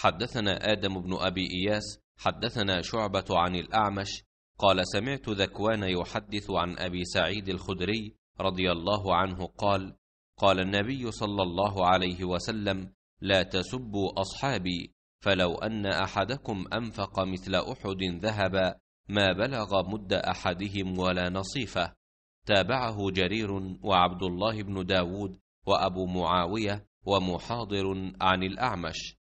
حدثنا آدم بن أبي إياس حدثنا شعبة عن الأعمش قال سمعت ذكوان يحدث عن أبي سعيد الخدري رضي الله عنه قال قال النبي صلى الله عليه وسلم لا تسبوا أصحابي فلو أن أحدكم أنفق مثل أحد ذهبا ما بلغ مد أحدهم ولا نصيفه تابعه جرير وعبد الله بن داود وأبو معاوية ومحاضر عن الأعمش